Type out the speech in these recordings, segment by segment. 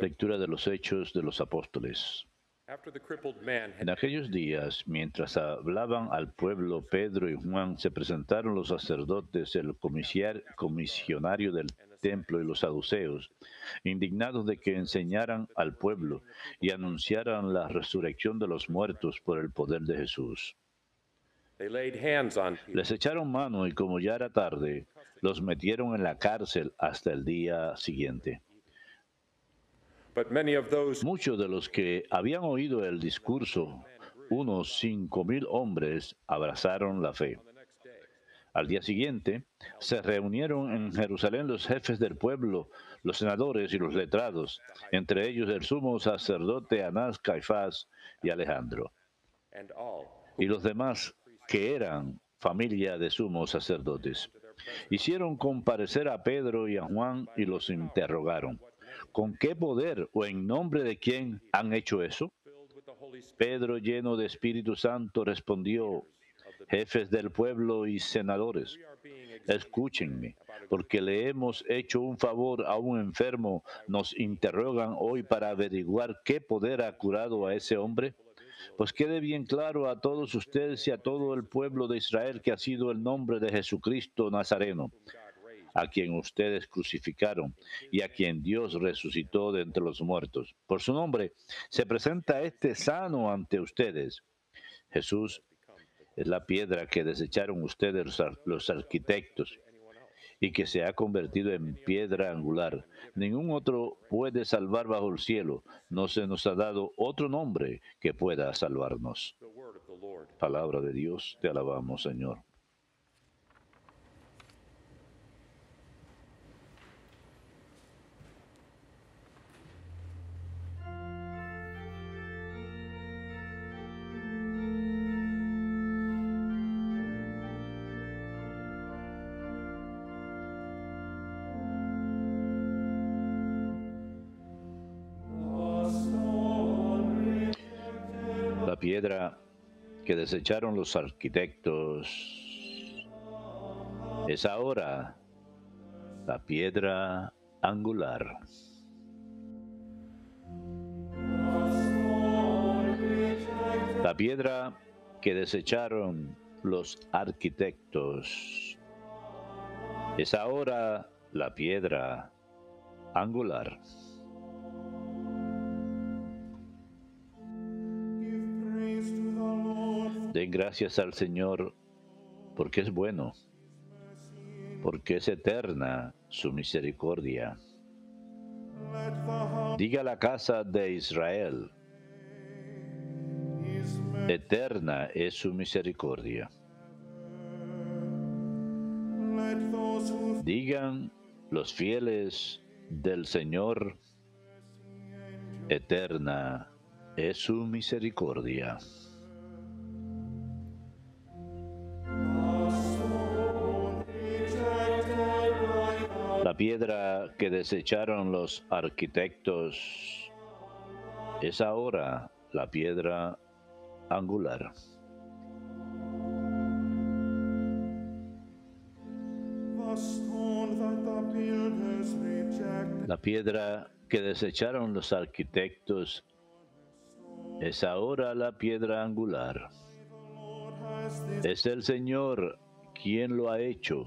Lectura de los Hechos de los Apóstoles. En aquellos días, mientras hablaban al pueblo, Pedro y Juan se presentaron los sacerdotes, el comisionario del templo y los saduceos, indignados de que enseñaran al pueblo y anunciaran la resurrección de los muertos por el poder de Jesús. Les echaron mano y como ya era tarde, los metieron en la cárcel hasta el día siguiente. Muchos de los que habían oído el discurso, unos mil hombres, abrazaron la fe. Al día siguiente, se reunieron en Jerusalén los jefes del pueblo, los senadores y los letrados, entre ellos el sumo sacerdote Anás, Caifás y Alejandro, y los demás que eran familia de sumos sacerdotes. Hicieron comparecer a Pedro y a Juan y los interrogaron. ¿Con qué poder o en nombre de quién han hecho eso? Pedro, lleno de Espíritu Santo, respondió, jefes del pueblo y senadores, escúchenme, porque le hemos hecho un favor a un enfermo, nos interrogan hoy para averiguar qué poder ha curado a ese hombre. Pues quede bien claro a todos ustedes y a todo el pueblo de Israel que ha sido el nombre de Jesucristo Nazareno, a quien ustedes crucificaron y a quien Dios resucitó de entre los muertos. Por su nombre se presenta este sano ante ustedes. Jesús es la piedra que desecharon ustedes los arquitectos y que se ha convertido en piedra angular. Ningún otro puede salvar bajo el cielo. No se nos ha dado otro nombre que pueda salvarnos. Palabra de Dios, te alabamos, Señor. piedra que desecharon los arquitectos es ahora la piedra angular. La piedra que desecharon los arquitectos es ahora la piedra angular. Den gracias al Señor porque es bueno, porque es eterna su misericordia. Diga la casa de Israel, eterna es su misericordia. Digan los fieles del Señor, eterna es su misericordia. La piedra que desecharon los arquitectos es ahora la piedra angular. La piedra que desecharon los arquitectos es ahora la piedra angular. Es el Señor quien lo ha hecho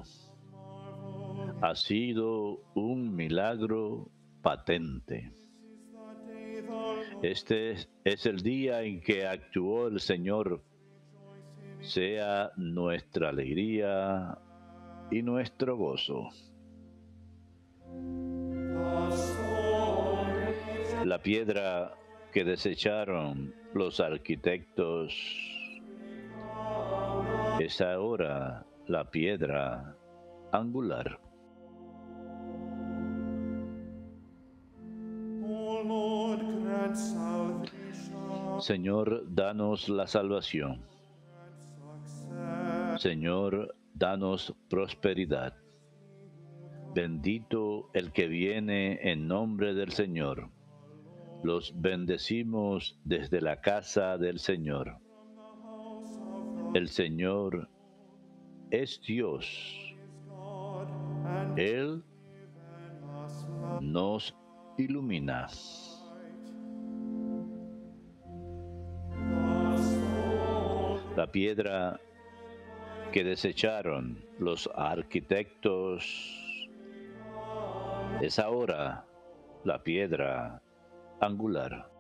ha sido un milagro patente. Este es el día en que actuó el Señor. Sea nuestra alegría y nuestro gozo. La piedra que desecharon los arquitectos es ahora la piedra angular. Señor, danos la salvación. Señor, danos prosperidad. Bendito el que viene en nombre del Señor. Los bendecimos desde la casa del Señor. El Señor es Dios. Él nos ilumina. La piedra que desecharon los arquitectos es ahora la piedra angular.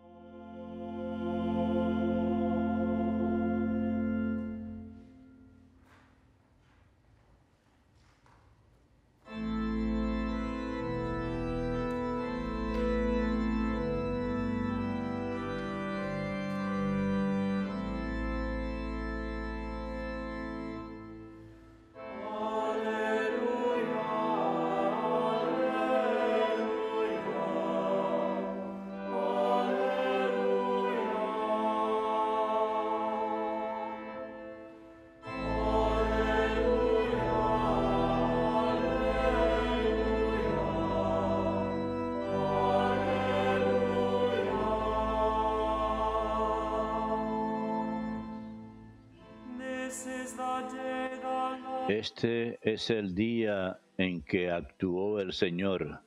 Este es el día en que actuó el Señor.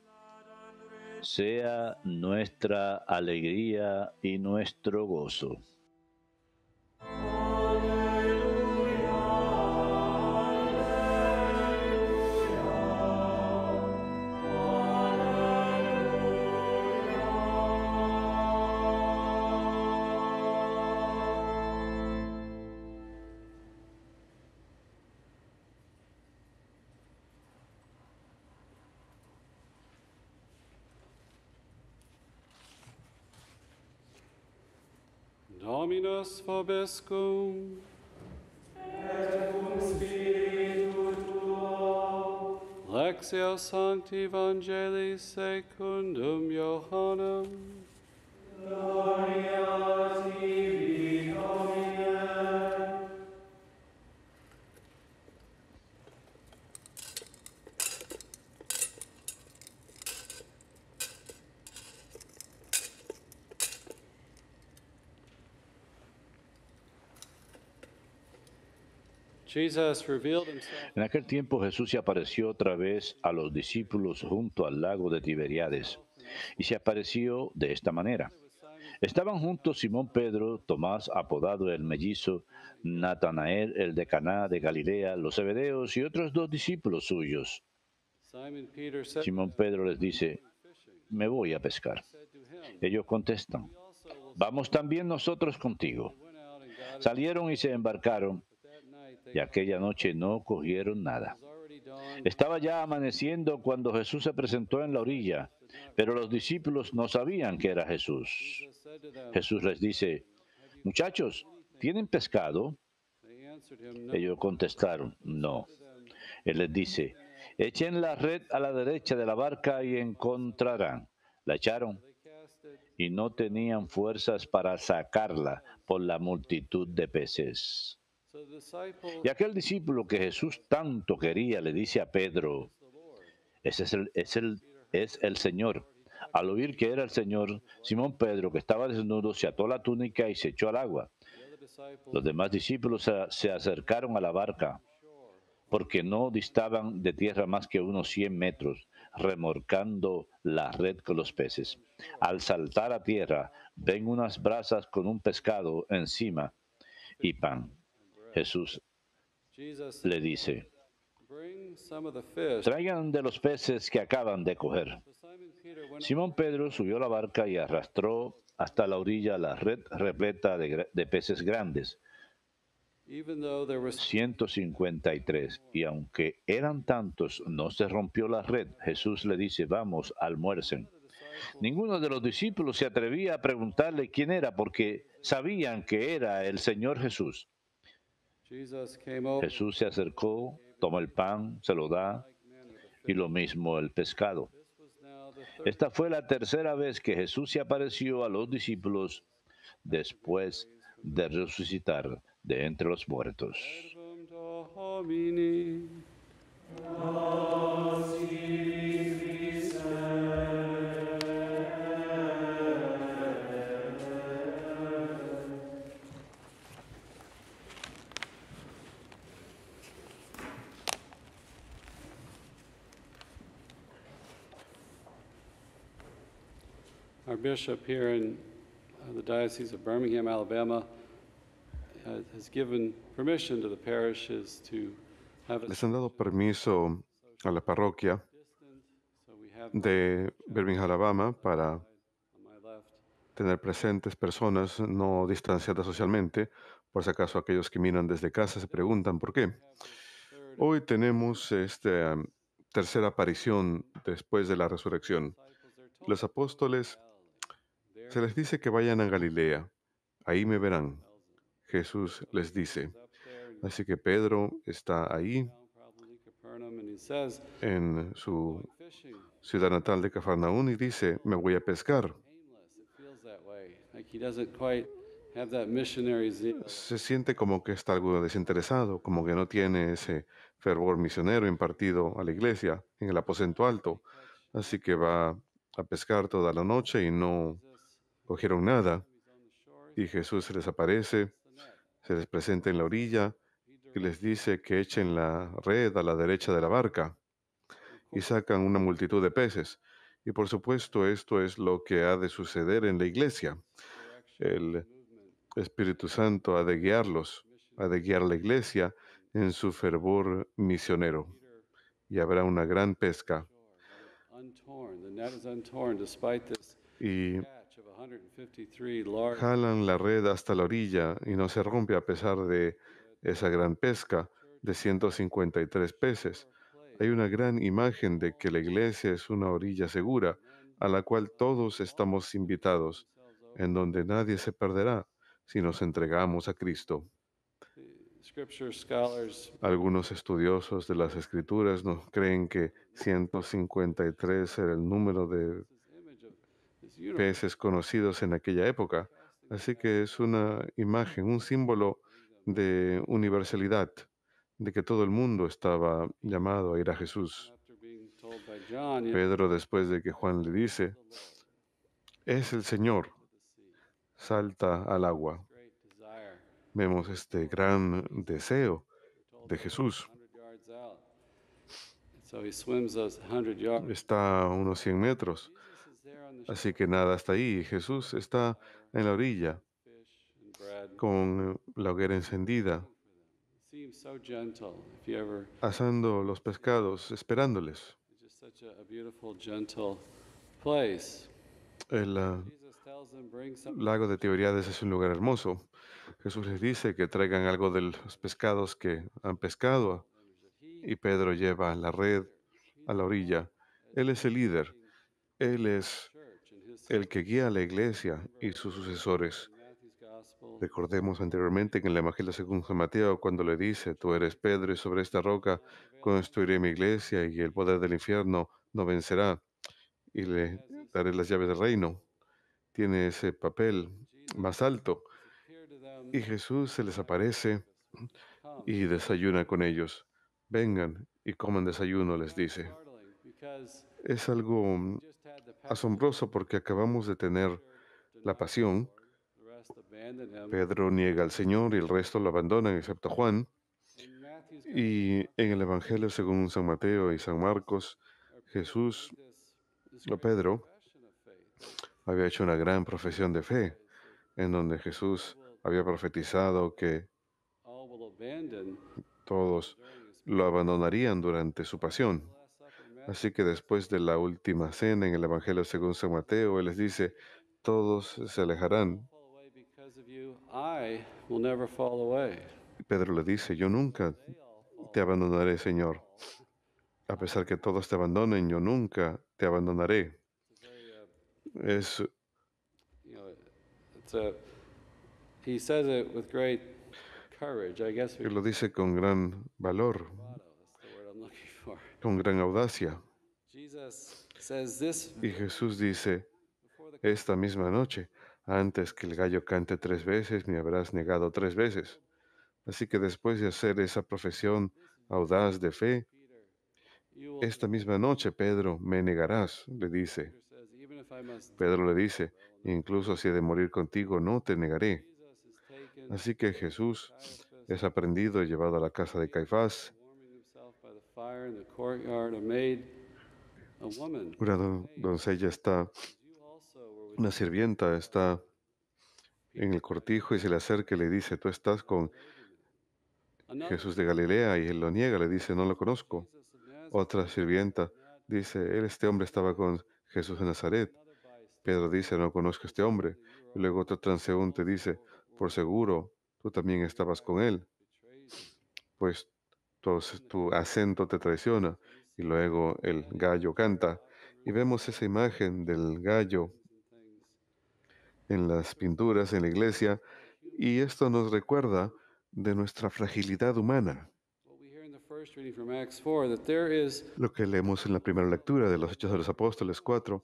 Sea nuestra alegría y nuestro gozo. Dominus vobiscum. Et cum spiritu tuo. Lexio Sancti Evangelii secundum Johannem. Gloria En aquel tiempo Jesús se apareció otra vez a los discípulos junto al lago de Tiberiades y se apareció de esta manera. Estaban juntos Simón Pedro, Tomás, apodado el mellizo, Natanael, el de Caná de Galilea, los Zebedeos y otros dos discípulos suyos. Simón Pedro les dice, me voy a pescar. Ellos contestan, vamos también nosotros contigo. Salieron y se embarcaron y aquella noche no cogieron nada. Estaba ya amaneciendo cuando Jesús se presentó en la orilla, pero los discípulos no sabían que era Jesús. Jesús les dice, muchachos, ¿tienen pescado? Ellos contestaron, no. Él les dice, echen la red a la derecha de la barca y encontrarán. La echaron y no tenían fuerzas para sacarla por la multitud de peces. Y aquel discípulo que Jesús tanto quería le dice a Pedro, ese es el, es el, Señor. Al oír que era el Señor, Simón Pedro, que estaba desnudo, se ató la túnica y se echó al agua. Los demás discípulos se, acercaron a la barca, porque no distaban de tierra más que unos 100 metros, remorcando la red con los peces. Al saltar a tierra, ven unas brasas con un pescado encima y pan. Jesús le dice, traigan de los peces que acaban de coger. Simón Pedro subió la barca y arrastró hasta la orilla la red repleta de, peces grandes, 153. Y aunque eran tantos, no se rompió la red. Jesús le dice, vamos, almuercen. Ninguno de los discípulos se atrevía a preguntarle quién era porque sabían que era el Señor Jesús. Jesús se acercó, toma el pan, se lo da, y lo mismo el pescado. Esta fue la tercera vez que Jesús se apareció a los discípulos después de resucitar de entre los muertos. in uh, the Diocese of Birmingham, Alabama, uh, has Les han dado permiso a la parroquia de Birmingham, Alabama, para tener presentes personas no distanciadas socialmente, por si acaso aquellos que miran desde casa se preguntan por qué. Hoy tenemos esta um, tercera aparición después de la resurrección. Los apóstoles se les dice que vayan a Galilea, ahí me verán. Jesús les dice. Así que Pedro está ahí en su ciudad natal de Cafarnaún y dice, me voy a pescar. Se siente como que está algo desinteresado, como que no tiene ese fervor misionero impartido a la iglesia en el aposento alto. Así que va a pescar toda la noche y no cogieron nada. Y Jesús se les aparece, se les presenta en la orilla y les dice que echen la red a la derecha de la barca y sacan una multitud de peces. Y por supuesto esto es lo que ha de suceder en la iglesia. El Espíritu Santo ha de guiarlos, ha de guiar a la iglesia en su fervor misionero. Y habrá una gran pesca. Y Jalan la red hasta la orilla y no se rompe a pesar de esa gran pesca de 153 peces. Hay una gran imagen de que la iglesia es una orilla segura a la cual todos estamos invitados, en donde nadie se perderá si nos entregamos a Cristo. Algunos estudiosos de las escrituras nos creen que 153 era el número de peces conocidos en aquella época. Así que es una imagen, un símbolo de universalidad, de que todo el mundo estaba llamado a ir a Jesús. Pedro, después de que Juan le dice, es el Señor, salta al agua. Vemos este gran deseo de Jesús. Está a unos 100 metros Así que nada, hasta ahí. Jesús está en la orilla con la hoguera encendida, asando los pescados, esperándoles. El ah, lago de Tiberiades es un lugar hermoso. Jesús les dice que traigan algo de los pescados que han pescado y Pedro lleva la red a la orilla. Él es el líder, él es el que guía a la iglesia y sus sucesores. Recordemos anteriormente que en la Evangelio según San Mateo, cuando le dice, tú eres Pedro y sobre esta roca construiré mi iglesia y el poder del infierno no vencerá y le daré las llaves del reino. Tiene ese papel más alto. Y Jesús se les aparece y desayuna con ellos. Vengan y coman desayuno, les dice es algo asombroso porque acabamos de tener la pasión. Pedro niega al Señor y el resto lo abandonan, excepto Juan. Y en el Evangelio, según San Mateo y San Marcos, Jesús lo Pedro había hecho una gran profesión de fe, en donde Jesús había profetizado que todos lo abandonarían durante su pasión. Así que después de la última cena en el Evangelio según San Mateo, Él les dice, todos se alejarán. Pedro le dice, yo nunca te abandonaré, Señor. A pesar que todos te abandonen, yo nunca te abandonaré. Él y lo dice con gran valor con gran audacia. Y Jesús dice, esta misma noche, antes que el gallo cante tres veces, me habrás negado tres veces. Así que después de hacer esa profesión audaz de fe, esta misma noche, Pedro, me negarás, le dice. Pedro le dice, incluso si he de morir contigo, no te negaré. Así que Jesús es aprendido y llevado a la casa de Caifás una doncella está, una sirvienta está en el cortijo y se le acerca y le dice, tú estás con Jesús de Galilea y él lo niega, le dice, no lo conozco. Otra sirvienta dice, él, este hombre estaba con Jesús de Nazaret. Pedro dice, no conozco a este hombre. luego otro transeúnte dice, por seguro, tú también estabas con él, pues tu acento te traiciona y luego el gallo canta. Y vemos esa imagen del gallo en las pinturas, en la iglesia, y esto nos recuerda de nuestra fragilidad humana. Lo que leemos en la primera lectura de los Hechos de los Apóstoles 4,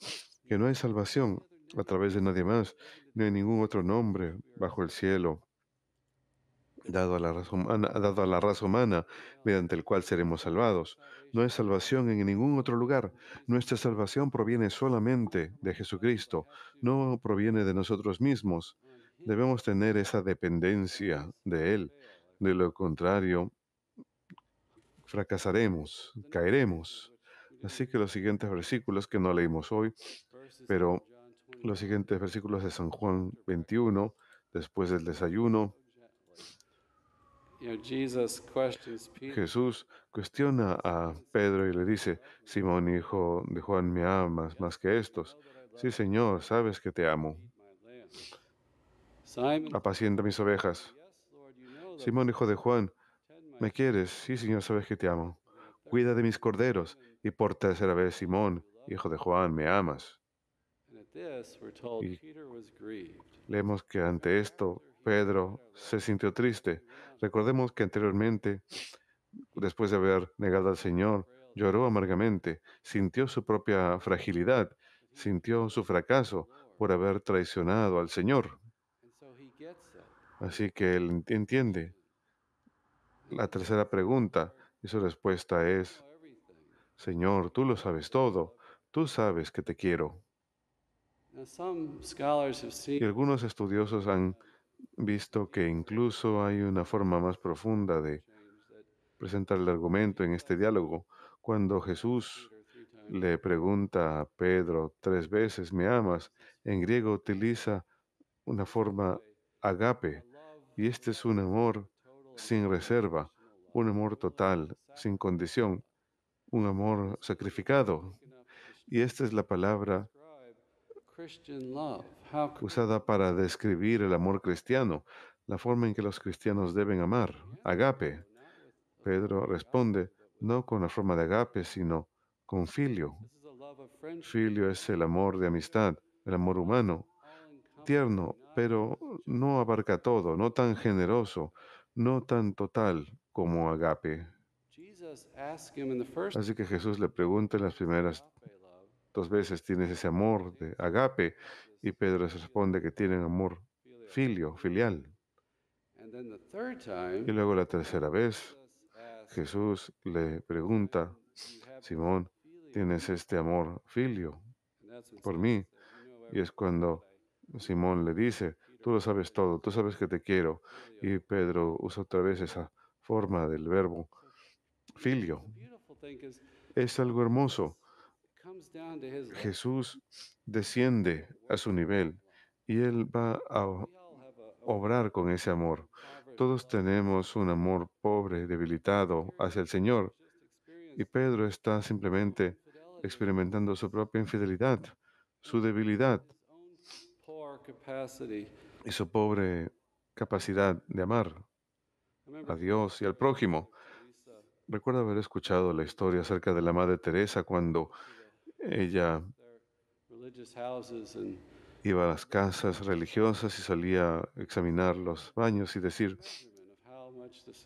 que no hay salvación a través de nadie más, no hay ningún otro nombre bajo el cielo dado a la raza humana, a la raza humana mediante el cual seremos salvados. No hay salvación en ningún otro lugar. Nuestra salvación proviene solamente de Jesucristo, no proviene de nosotros mismos. Debemos tener esa dependencia de Él. De lo contrario, fracasaremos, caeremos. Así que los siguientes versículos que no leímos hoy, pero los siguientes versículos de San Juan 21, después del desayuno, Jesús cuestiona a Pedro y le dice, Simón, hijo de Juan, ¿me amas más que estos? Sí, Señor, sabes que te amo. Apacienta mis ovejas. Simón, hijo de Juan, ¿me quieres? Sí, Señor, sabes que te amo. Cuida de mis corderos. Y por tercera vez, Simón, hijo de Juan, ¿me amas? Y leemos que ante esto Pedro se sintió triste. Recordemos que anteriormente, después de haber negado al Señor, lloró amargamente, sintió su propia fragilidad, sintió su fracaso por haber traicionado al Señor. Así que él entiende. La tercera pregunta y su respuesta es, Señor, tú lo sabes todo, tú sabes que te quiero. Y algunos estudiosos han visto que incluso hay una forma más profunda de presentar el argumento en este diálogo. Cuando Jesús le pregunta a Pedro tres veces, ¿me amas? En griego utiliza una forma agape, y este es un amor sin reserva, un amor total, sin condición, un amor sacrificado. Y esta es la palabra Ah, usada para describir el amor cristiano, la forma en que los cristianos deben amar, agape. Pedro responde, no con la forma de agape, sino con filio. Filio es el amor de amistad, el amor humano, tierno, pero no abarca todo, no tan generoso, no tan total como agape. Así que Jesús le pregunta en las primeras dos veces, ¿tienes ese amor de agape? Y Pedro les responde que tienen amor filio, filial. Y luego la tercera vez, Jesús le pregunta, Simón, ¿tienes este amor filio por mí? Y es cuando Simón le dice, tú lo sabes todo, tú sabes que te quiero. Y Pedro usa otra vez esa forma del verbo filio. Es algo hermoso Jesús desciende a su nivel y Él va a obrar con ese amor. Todos tenemos un amor pobre, debilitado hacia el Señor. Y Pedro está simplemente experimentando su propia infidelidad, su debilidad y su pobre capacidad de amar a Dios y al prójimo. Recuerdo haber escuchado la historia acerca de la Madre Teresa cuando ella iba a las casas religiosas y salía a examinar los baños y decir,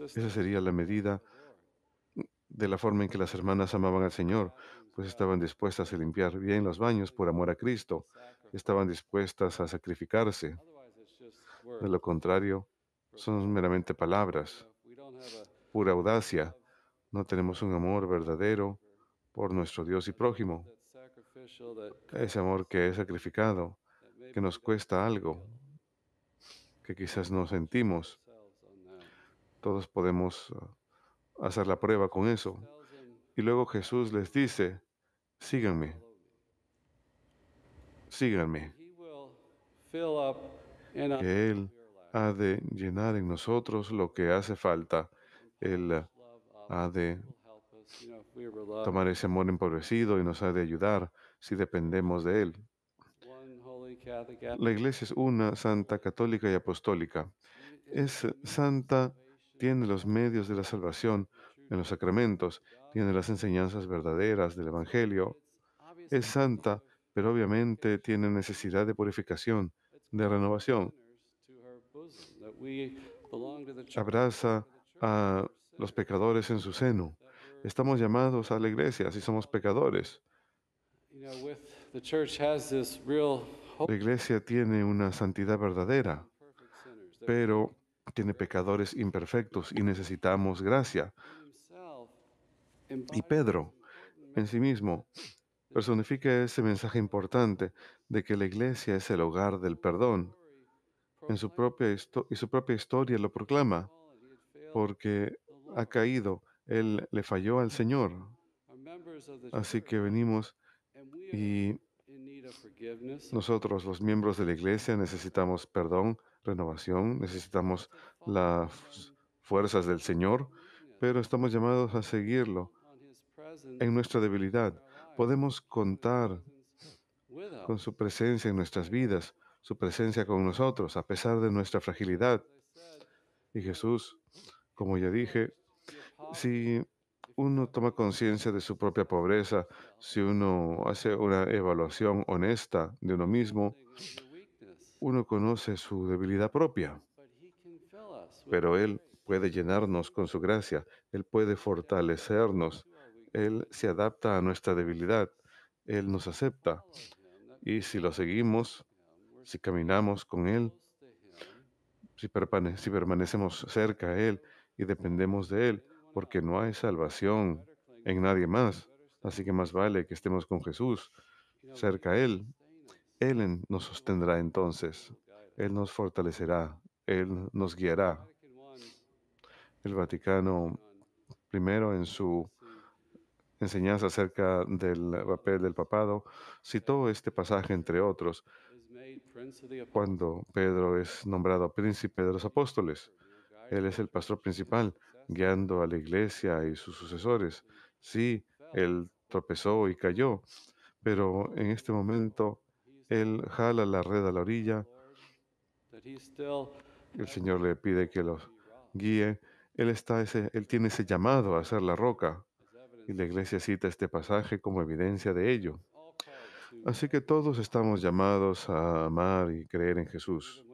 esa sería la medida de la forma en que las hermanas amaban al Señor, pues estaban dispuestas a limpiar bien los baños por amor a Cristo, estaban dispuestas a sacrificarse. De lo contrario, son meramente palabras, pura audacia. No tenemos un amor verdadero por nuestro Dios y prójimo ese amor que he sacrificado, que nos cuesta algo, que quizás no sentimos. Todos podemos ah, hacer la prueba con eso. Y luego Jesús les dice, síganme, síganme. Que Él ha de llenar en nosotros lo que hace falta. Él ha de tomar ese amor empobrecido y nos ha de ayudar si dependemos de él. La iglesia es una santa católica y apostólica. Es santa, tiene los medios de la salvación en los sacramentos, tiene las enseñanzas verdaderas del Evangelio. Es santa, pero obviamente tiene necesidad de purificación, de renovación. Abraza a los pecadores en su seno. Estamos llamados a la iglesia, si somos pecadores. La iglesia tiene una santidad verdadera, pero tiene pecadores imperfectos y necesitamos gracia. Y Pedro, en sí mismo, personifica ese mensaje importante de que la iglesia es el hogar del perdón. En su propia y su propia historia lo proclama, porque ha caído él le falló al Señor. Así que venimos y nosotros, los miembros de la iglesia, necesitamos perdón, renovación, necesitamos las fuerzas del Señor, pero estamos llamados a seguirlo en nuestra debilidad. Podemos contar con su presencia en nuestras vidas, su presencia con nosotros, a pesar de nuestra fragilidad. Y Jesús, como ya dije, si uno toma conciencia de su propia pobreza, si uno hace una evaluación honesta de uno mismo, uno conoce su debilidad propia. Pero Él puede llenarnos con su gracia, Él puede fortalecernos, Él se adapta a nuestra debilidad, Él nos acepta. Y si lo seguimos, si caminamos con Él, si, permanecemos cerca a Él, y dependemos de Él, porque no hay salvación en nadie más. Así que más vale que estemos con Jesús, cerca a Él. Él nos sostendrá entonces, Él nos fortalecerá, Él nos guiará. El Vaticano, primero en su enseñanza acerca del papel del papado, citó este pasaje entre otros, cuando Pedro es nombrado príncipe de los apóstoles. Él es el pastor principal, guiando a la iglesia y sus sucesores. Sí, él tropezó y cayó, pero en este momento él jala la red a la orilla. El Señor le pide que los guíe. Él, está ese, él tiene ese llamado a ser la roca. Y la iglesia cita este pasaje como evidencia de ello. Así que todos estamos llamados a amar y creer en Jesús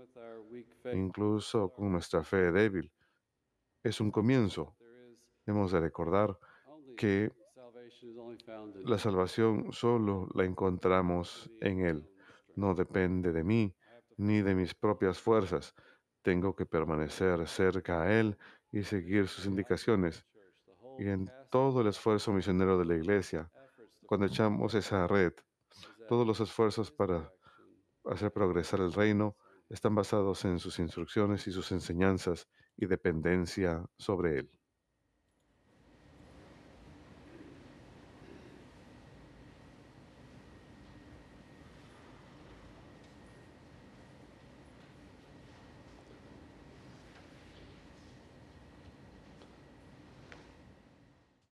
incluso con nuestra fe débil. Es un comienzo. Hemos de recordar que la salvación solo la encontramos en Él. No depende de mí ni de mis propias fuerzas. Tengo que permanecer cerca a Él y seguir sus indicaciones. Y en todo el esfuerzo misionero de la Iglesia, cuando echamos esa red, todos los esfuerzos para hacer progresar el reino, están basados en sus instrucciones y sus enseñanzas y dependencia sobre él.